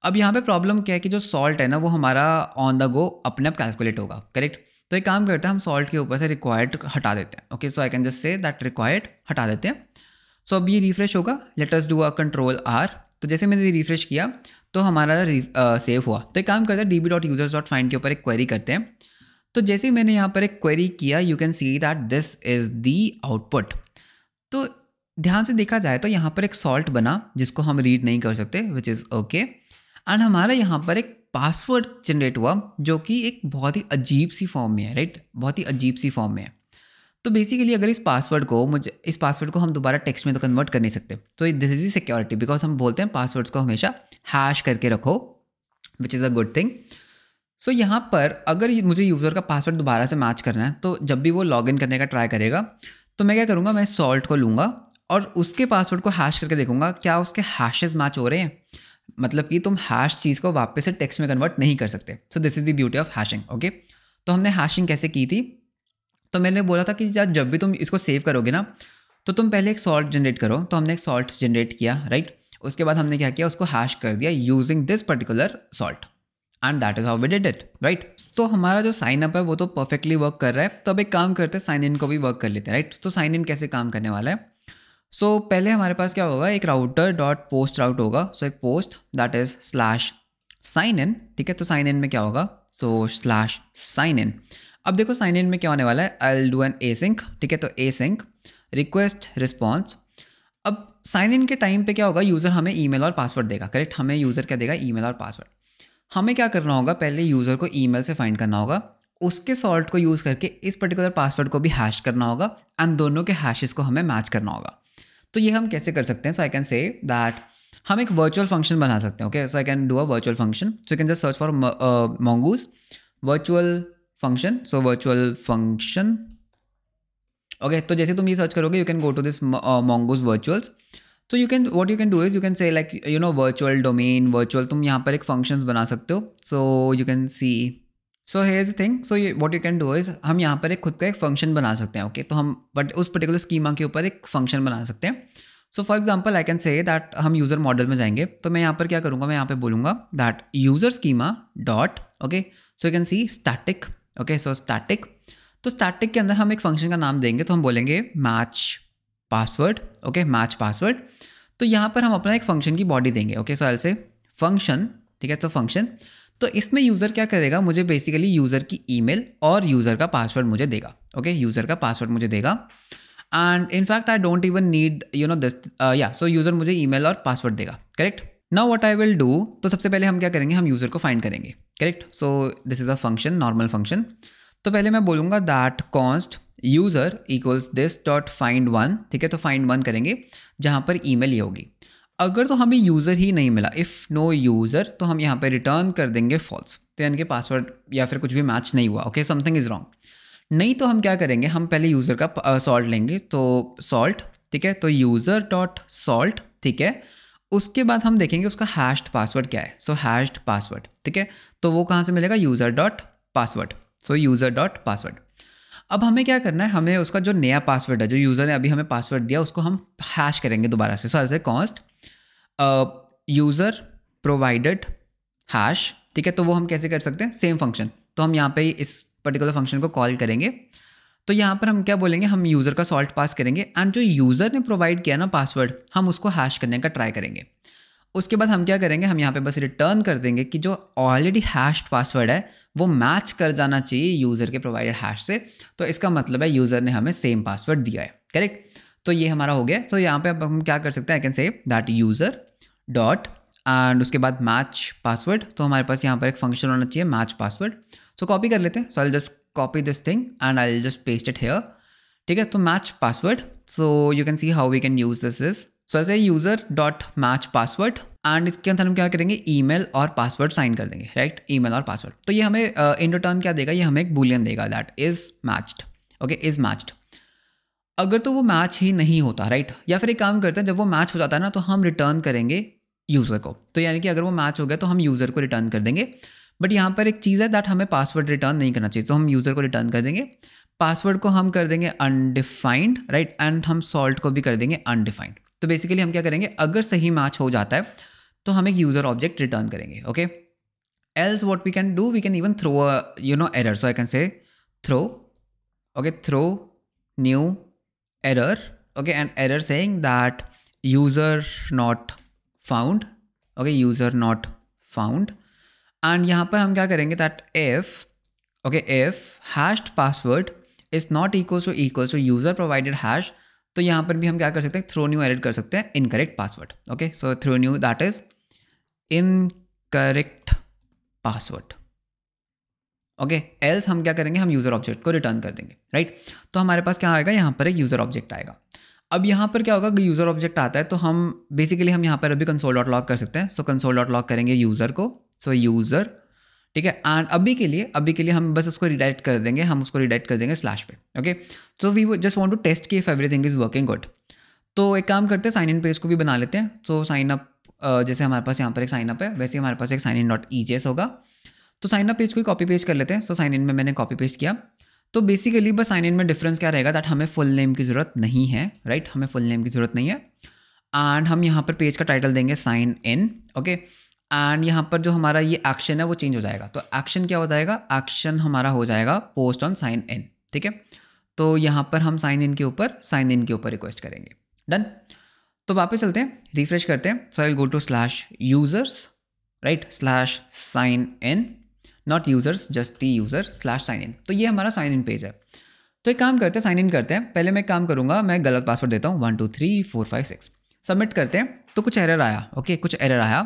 अब यहाँ पे प्रॉब्लम क्या है कि जो सॉल्ट है ना वो हमारा ऑन द गो अपने आप कैलकुलेट होगा करेक्ट तो एक काम करते हैं हम सॉल्ट के ऊपर से रिक्वायर्ड हटा देते हैं okay so I can just say that required हटा देते हैं सो so, अब ये रिफ्रेश होगा let's do a control R तो जैसे मैंने रिफ्रेश किया तो हमारा सेव uh, हुआ तो एक काम करते हैं D B dot users dot find के ऊपर एक क्वेरी करते हैं तो जैसे ही मैंने यहाँ पर एक क्वेरी किया you can see that this is the output तो ध्यान से देखा जाए तो यहाँ पर एक सॉल्ट बना जिसको हम रीड नहीं कर सकते विच इज़ ओके एंड हमारा यहाँ पर एक पासवर्ड जनरेट हुआ जो कि एक बहुत ही अजीब सी फॉर्म में है राइट बहुत ही अजीब सी फॉर्म में है तो बेसिकली अगर इस पासवर्ड को मुझे इस पासवर्ड को हम दोबारा टेक्स्ट में तो कन्वर्ट कर नहीं सकते तो this is e security because हम बोलते हैं पासवर्ड्स को हमेशा हैश करके रखो which is a good thing so यहाँ पर अगर मुझे यूज़र का पासवर्ड दोबारा से मैच करना है तो जब भी वो लॉग इन करने का ट्राई करेगा तो मैं क्या करूँगा मैं सॉल्ट को लूँगा और उसके पासवर्ड को हैश करके देखूँगा क्या उसके हैशेज मैच हो रहे हैं मतलब कि तुम हैश चीज़ को वापस से टेक्स्ट में कन्वर्ट नहीं कर सकते so this is the beauty of hashing okay तो हमने हैशिंग कैसे की थी तो मैंने बोला था कि यार जब भी तुम इसको सेव करोगे ना तो तुम पहले एक सॉल्ट जनरेट करो तो हमने एक सॉल्ट जनरेट किया राइट उसके बाद हमने क्या किया उसको हैश कर दिया using this particular salt and that is how we did it right तो हमारा जो साइन अप है वो तो परफेक्टली वर्क कर रहा है तो अब एक काम करते हैं साइन इन को भी वर्क कर लेते हैं राइट तो साइन इन कैसे काम करने वाला है सो so, पहले हमारे पास क्या होगा एक राउटर डॉट पोस्ट राउट होगा सो so, एक post that is slash sign in ठीक है तो साइन इन में क्या होगा सो स्लैश साइन इन अब देखो साइन इन में क्या होने वाला है I'll do an async ठीक है तो ए सिंक रिक्वेस्ट रिस्पॉन्स अब साइन इन के टाइम पे क्या होगा यूज़र हमें ईमेल और पासवर्ड देगा करेक्ट हमें यूज़र क्या देगा ईमेल और पासवर्ड हमें क्या करना होगा पहले यूज़र को ईमेल से फाइंड करना होगा उसके सॉल्ट को यूज़ करके इस पर्टिकुलर पासवर्ड को भी हैश करना होगा एंड दोनों के हैशेस को हमें मैच करना होगा तो ये हम कैसे कर सकते हैं so I can say that हम एक वर्चुअल फंक्शन बना सकते हैं okay so I can do a virtual function so you can just search for mongoose virtual function so virtual function okay तो जैसे तुम ये सर्च करोगे you can go to this mongoose virtuals तो you can what you can do is you can say like you know virtual domain virtual तुम यहाँ पर एक फंक्शंस बना सकते हो so you can see so here is the thing so what you can do is हम यहाँ पर एक खुद का एक फंक्शन बना सकते हैं ओके okay? तो हम बट उस पर्टिकुलर स्कीमा के ऊपर एक फंक्शन बना सकते हैं so for example I can say that हम यूज़र मॉडल में जाएंगे तो मैं यहाँ पर क्या करूँगा मैं यहाँ पर बोलूँगा that user schema dot okay so you can see static okay so static तो स्टैटिक के अंदर हम एक फंक्शन का नाम देंगे तो हम बोलेंगे match password okay match password तो यहाँ पर हम अपना एक फंक्शन की बॉडी देंगे okay so I'll say function ठीक है तो फंक्शन तो इसमें यूज़र क्या करेगा मुझे बेसिकली यूज़र की ईमेल और यूज़र का पासवर्ड मुझे देगा ओके यूज़र का पासवर्ड मुझे देगा and in fact I don't even need you know this या सो यूज़र मुझे ईमेल और पासवर्ड देगा correct now what I will do तो सबसे पहले हम क्या करेंगे हम यूज़र को फाइंड करेंगे correct so this is a function normal function तो पहले मैं बोलूँगा that const user equals this dot find one ठीक है तो फाइंड वन करेंगे जहाँ पर ई मेल ये होगी अगर तो हमें यूज़र ही नहीं मिला इफ़ नो यूज़र तो हम यहाँ पर रिटर्न कर देंगे फॉल्स तो यानी कि पासवर्ड या फिर कुछ भी मैच नहीं हुआ ओके समथिंग इज़ रॉन्ग नहीं तो हम क्या करेंगे हम पहले यूज़र का सॉल्ट uh, लेंगे तो सॉल्ट ठीक है तो यूज़र डॉट सॉल्ट ठीक है उसके बाद हम देखेंगे उसका हैश्ड पासवर्ड क्या है सो हैश्ड पासवर्ड ठीक है तो वो कहाँ से मिलेगा user dot password so user dot password अब हमें क्या करना है हमें उसका जो नया पासवर्ड है जो यूज़र ने अभी हमें पासवर्ड दिया उसको हम हैश करेंगे दोबारा से so as a cost user provided hash ठीक है तो वो हम कैसे कर सकते हैं सेम फंक्शन तो हम यहाँ पे इस पर्टिकुलर फंक्शन को कॉल करेंगे तो यहाँ पर हम क्या बोलेंगे हम यूज़र का सॉल्ट पास करेंगे एंड जो यूज़र ने प्रोवाइड किया ना पासवर्ड हम उसको हैश करने का ट्राई करेंगे उसके बाद हम क्या करेंगे हम यहाँ पे बस रिटर्न कर देंगे कि जो ऑलरेडी हैश्ड पासवर्ड है वो मैच कर जाना चाहिए यूज़र के प्रोवाइडेड हैश से तो इसका मतलब है यूज़र ने हमें सेम पासवर्ड दिया है करेक्ट तो ये हमारा हो गया सो so, यहाँ पे अब हम क्या कर सकते हैं I can say that user dot and उसके बाद मैच पासवर्ड तो हमारे पास यहाँ पर एक फंक्शन होना चाहिए मैच पासवर्ड सो कॉपी कर लेते हैं so I just copy this thing and I'll just paste it here. ठीक है तो match password. So you can see how we can use this is. So say user dot match password and इसके अंदर हम क्या करेंगे मेल और पासवर्ड साइन कर देंगे राइट मेल और पासवर्ड तो ये हमें इन uh, रिटर्न क्या देगा ये हमें एक बुलियन देगा that is matched okay is matched अगर तो वो मैच ही नहीं होता राइट right? या फिर एक काम करते हैं जब वो मैच हो जाता है ना तो हम रिटर्न करेंगे यूज़र को तो यानी कि अगर वो मैच हो गया तो हम यूज़र को रिटर्न कर देंगे बट यहाँ पर एक चीज़ है दैट हमें पासवर्ड रिटर्न नहीं करना चाहिए तो हम यूज़र को रिटर्न कर देंगे पासवर्ड को हम कर देंगे अनडिफाइंड राइट एंड हम सॉल्ट को भी कर देंगे अनडिफाइंड तो बेसिकली हम क्या करेंगे अगर सही मैच हो जाता है तो हम एक यूज़र ऑब्जेक्ट रिटर्न करेंगे okay else what we can do we can even throw a you know error so I can say throw okay throw new error okay and error saying that user not found okay user not found and यहाँ पर हम क्या करेंगे that if okay if hashed password is not equal to equal to user provided hash तो यहाँ पर भी हम क्या कर सकते हैं थ्रो न्यू एडिट कर सकते हैं incorrect password okay so throw new that is incorrect password okay else हम क्या करेंगे हम यूज़र ऑब्जेक्ट को रिटर्न कर देंगे राइट right? तो हमारे पास क्या आएगा यहाँ पर एक यूज़र ऑब्जेक्ट आएगा अब यहाँ पर क्या होगा कि यूज़र ऑब्जेक्ट आता है तो हम बेसिकली हम यहाँ पर अभी कंसोल डॉट लॉक कर सकते हैं सो कंसोल डॉट लॉक करेंगे यूज़र को सो यूज़र ठीक है एंड अभी के लिए अभी के लिए हम बस उसको रिडायरेक्ट कर देंगे हम उसको रिडायरेक्ट कर देंगे स्लैश पे okay so we just want to test की if everything is working good तो एक काम करते हैं साइन इन पेज को भी बना लेते हैं सो साइन अप जैसे हमारे पास यहाँ पर एक साइन अप है वैसे हमारे पास एक साइन इन डॉट ई जे होगा तो साइन अप पेज को ही कॉपी पेस्ट कर लेते हैं सो साइन इन में मैंने कॉपी पेस्ट किया तो बेसिकली बस साइन इन में डिफरेंस क्या रहेगा दैट हमें फुल नेम की ज़रूरत नहीं है राइट right? हमें फुल नेम की ज़रूरत नहीं है एंड हम यहाँ पर पेज का टाइटल देंगे sign in okay okay? And यहाँ पर जो हमारा ये एक्शन है वो चेंज हो जाएगा तो एक्शन क्या हो जाएगा एक्शन हमारा हो जाएगा पोस्ट ऑन साइन इन ठीक है तो यहाँ पर हम साइन इन के ऊपर साइन इन के ऊपर रिक्वेस्ट करेंगे डन तो वापस चलते हैं रिफ्रेश करते हैं so I go to slash users right slash sign in not users just the user slash sign in तो ये हमारा साइन इन पेज है तो एक काम करते हैं साइन इन करते हैं पहले मैं काम करूँगा मैं गलत पासवर्ड देता हूँ one two three four five six submit करते हैं तो कुछ एरर आया ओके okay, कुछ एरर आया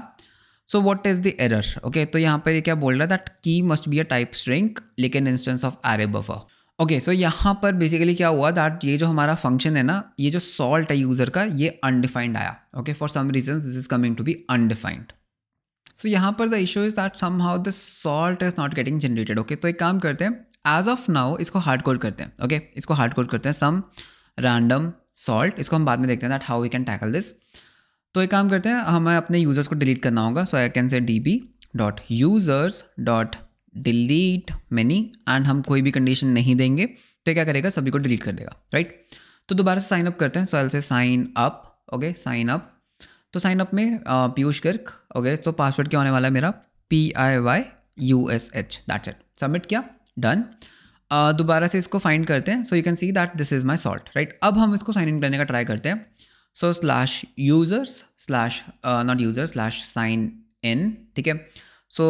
so what is the error okay तो यहाँ पर ये क्या बोल रहा है that key must be a type string लेकिन instance of array buffer okay so यहाँ पर बेसिकली क्या हुआ दैट ये जो हमारा फंक्शन है ना ये जो सॉल्ट है यूज़र का ये अनडिफाइंड आया okay for some reason this is coming to be undefined so यहाँ पर the issue is that somehow the salt is not getting generated okay तो एक काम करते हैं एज ऑफ नाउ इसको हार्ड कोड करते हैं ओके okay? इसको हार्ड कोड करते हैं सम रैंडम सॉल्ट इसको हम बाद में देखते हैं that how we can tackle this तो एक काम करते हैं हमें अपने यूज़र्स को डिलीट करना होगा so I can say D B dot users dot delete many and हम कोई भी कंडीशन नहीं देंगे तो क्या करेगा सभी को डिलीट कर देगा राइट तो दोबारा से साइन अप करते हैं so I say sign up okay sign up तो साइन अप में पीयूष गर्क ओके सो पासवर्ड क्या होने वाला है मेरा P I Y U S H that's it submit किया डन दोबारा से इसको फाइंड करते हैं so you can see that this is my salt right अब हम इसको साइन इन करने का ट्राई करते हैं so slash users slash not user slash sign in ठीक है so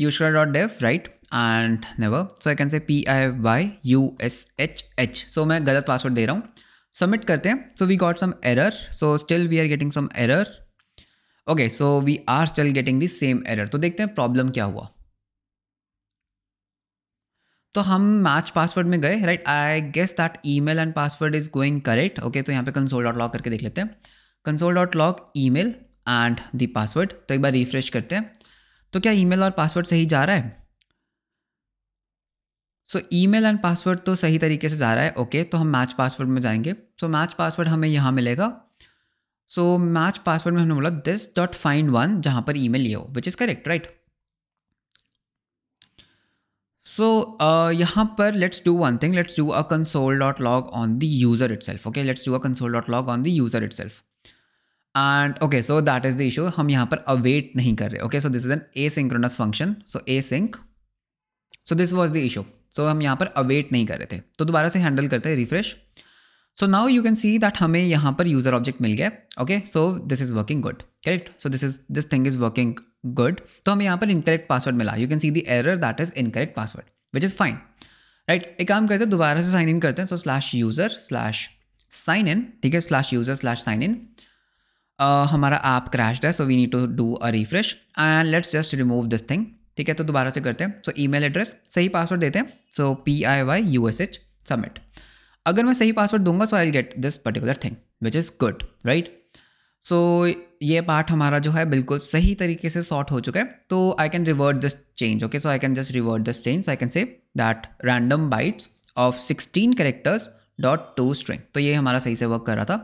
piyushra dot dev right and never so I can say P I Y U S H H so मैं गलत पासवर्ड दे रहा हूँ सबमिट करते हैं so we got some error so still we are getting some error okay so we are still getting the same error तो देखते हैं प्रॉब्लम क्या हुआ तो हम मैच पासवर्ड में गए right I guess that email and password is going correct okay तो यहाँ पे कंसोल डॉट लॉक करके देख लेते हैं console dot log email and the password तो एक बार रिफ्रेश करते हैं तो क्या ई मेल और पासवर्ड सही जा रहा है so email and password तो सही तरीके से जा रहा है ओके okay, तो हम मैच पासवर्ड में जाएंगे सो मैच पासवर्ड हमें यहाँ मिलेगा सो मैच पासवर्ड में हमने बोला दिस डॉट फाइंड वन जहाँ पर ई मेल ये हो which is correct right So uh, यहाँ पर let's do one thing. Let's do a console.log on the user itself. Okay, let's do a console.log on the user itself. And okay, so that is the issue. हम यहाँ पर await नहीं कर रहे. Okay, so this is an asynchronous function. So async. So this was the issue. So हम यहाँ पर await नहीं कर रहे थे. तो दोबारा से handle करते हैं refresh. So now you can see that हमें यहाँ पर यूज़र ऑब्जेक्ट मिल गया okay so this is working good correct so this is this thing is working good तो हमें यहाँ पर इनकरेक्ट पासवर्ड मिला you can see the error that is incorrect password which is fine right एक काम करते हैं दोबारा से साइन इन करते हैं so slash user slash sign in ठीक है slash user slash sign in हमारा ऐप क्रैश है so we need to do a refresh and let's just remove this thing ठीक है तो दोबारा से करते हैं सो ई मेल एड्रेस सही पासवर्ड देते हैं so P I Y U S H submit अगर मैं सही पासवर्ड दूंगा so I get this particular thing which is good right so ये पार्ट हमारा जो है बिल्कुल सही तरीके से सॉर्ट हो चुका है तो I can revert this change okay so I can just revert this change I can say that random bytes of sixteen characters dot to string तो ये हमारा सही से वर्क कर रहा था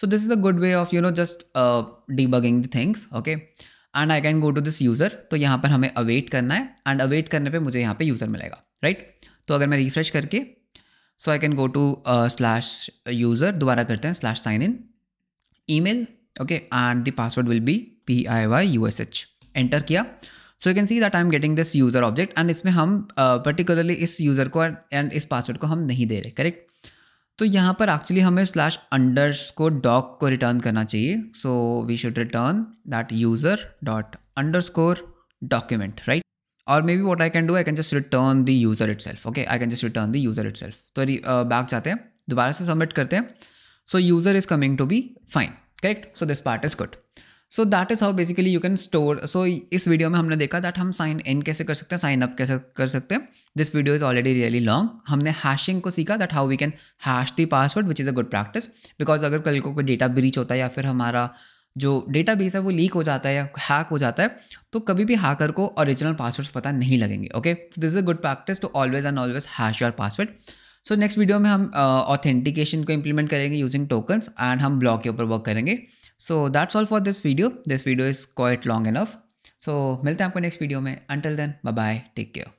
so this is a good way of you know just debugging the things okay and I can go to this user तो यहाँ पर हमें अवेट करना है एंड अवेट करने पर मुझे यहाँ पर यूज़र मिलेगा राइट right? तो अगर मैं रिफ्रेश करके so I can go to slash user दोबारा करते हैं slash sign in email okay and the password will be P I Y U S H enter किया so you can see that I am getting this user object and इसमें हम पर्टिकुलरली uh, इस यूज़र को एंड इस पासवर्ड को हम नहीं दे रहे करेक्ट तो यहाँ पर एक्चुअली हमें स्लैश अंडर को डॉक को रिटर्न करना चाहिए so we should return that user dot underscore document right और maybe what I can do I can just return the user itself okay I can just return the user itself तो बैक uh, जाते हैं दोबारा से सबमिट करते हैं so user is coming to be fine correct so this part is good so that is how basically you can store so इस वीडियो में हमने देखा दैट हम साइन इन कैसे कर सकते हैं साइन अप कैसे कर सकते हैं this video is already really long हमने हैशिंग को सीखा that how we can hash the password which is a good practice because अगर कल को कोई डेटा ब्रीच होता है या फिर हमारा जो डेटा बेस है वो लीक हो जाता है या हैक हो जाता है तो कभी भी हैकर को ओरिजिनल पासवर्ड्स पता नहीं लगेंगे okay so this is a good practice to always and always hash your password so next video में हम ऑथेंटिकेशन uh, को इम्प्लीमेंट करेंगे यूजिंग टोकन्स एंड हम ब्लॉक के ऊपर वर्क करेंगे so that's all for this video this video is quite long enough so मिलते हैं आपको नेक्स्ट वीडियो में until then bye bye take care